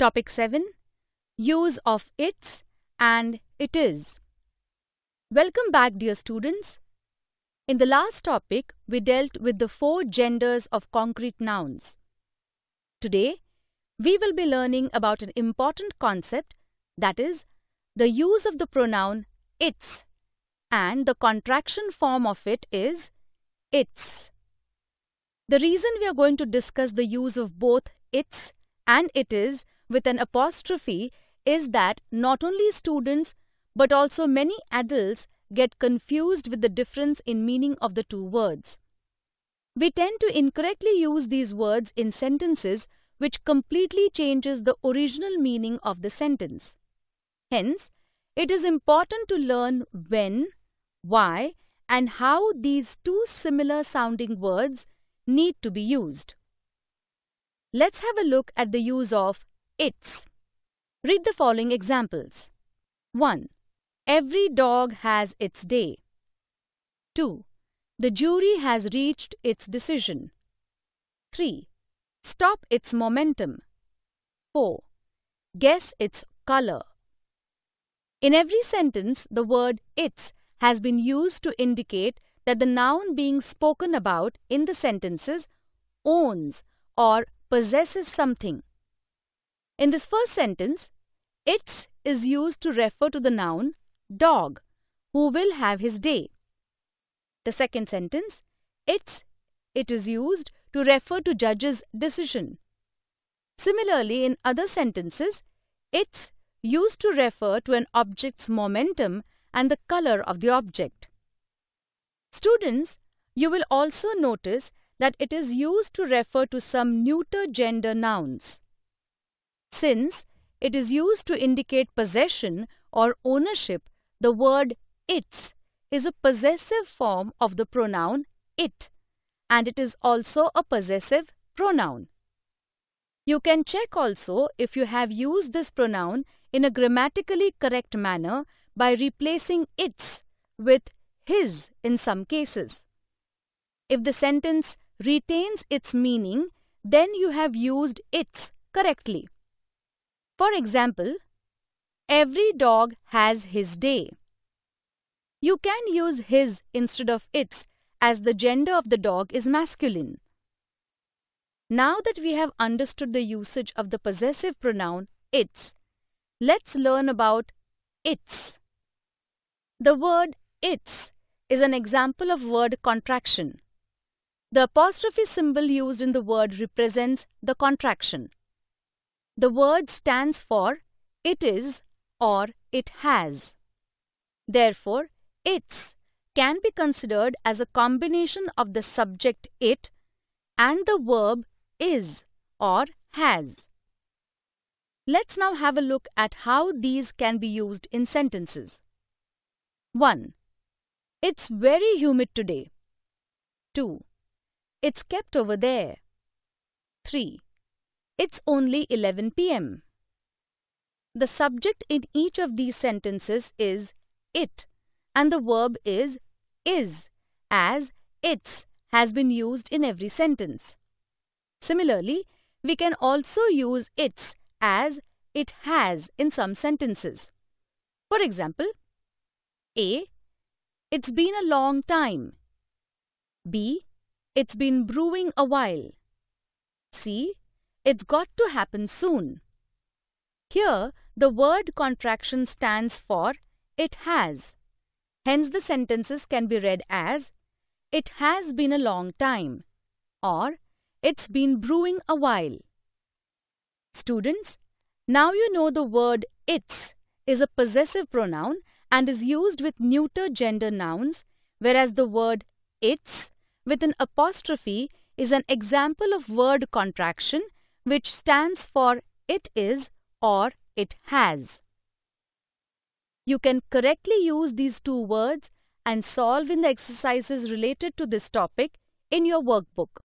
Topic 7 Use of its and it is. Welcome back, dear students. In the last topic, we dealt with the four genders of concrete nouns. Today, we will be learning about an important concept that is, the use of the pronoun its and the contraction form of it is its. The reason we are going to discuss the use of both its and it is with an apostrophe is that not only students but also many adults get confused with the difference in meaning of the two words. We tend to incorrectly use these words in sentences which completely changes the original meaning of the sentence. Hence, it is important to learn when, why and how these two similar sounding words need to be used. Let's have a look at the use of its. Read the following examples. 1. Every dog has its day. 2. The jury has reached its decision. 3. Stop its momentum. 4. Guess its color. In every sentence, the word its has been used to indicate that the noun being spoken about in the sentences owns or possesses something. In this first sentence, its is used to refer to the noun dog, who will have his day. The second sentence, its, it is used to refer to judge's decision. Similarly, in other sentences, its used to refer to an object's momentum and the color of the object. Students, you will also notice that it is used to refer to some neuter gender nouns. Since it is used to indicate possession or ownership, the word its is a possessive form of the pronoun it and it is also a possessive pronoun. You can check also if you have used this pronoun in a grammatically correct manner by replacing its with his in some cases. If the sentence retains its meaning, then you have used its correctly. For example, every dog has his day. You can use his instead of its as the gender of the dog is masculine. Now that we have understood the usage of the possessive pronoun its, let's learn about its. The word its is an example of word contraction. The apostrophe symbol used in the word represents the contraction. The word stands for it is or it has. Therefore, its can be considered as a combination of the subject it and the verb is or has. Let's now have a look at how these can be used in sentences. 1. It's very humid today. 2. It's kept over there. 3. It's only 11 pm. The subject in each of these sentences is it and the verb is is as its has been used in every sentence. Similarly, we can also use its as it has in some sentences. For example, A. It's been a long time. B. It's been brewing a while. C. It's got to happen soon. Here, the word contraction stands for it has. Hence, the sentences can be read as it has been a long time or it's been brewing a while. Students, now you know the word it's is a possessive pronoun and is used with neuter gender nouns, whereas the word its with an apostrophe is an example of word contraction which stands for it is or it has. You can correctly use these two words and solve in the exercises related to this topic in your workbook.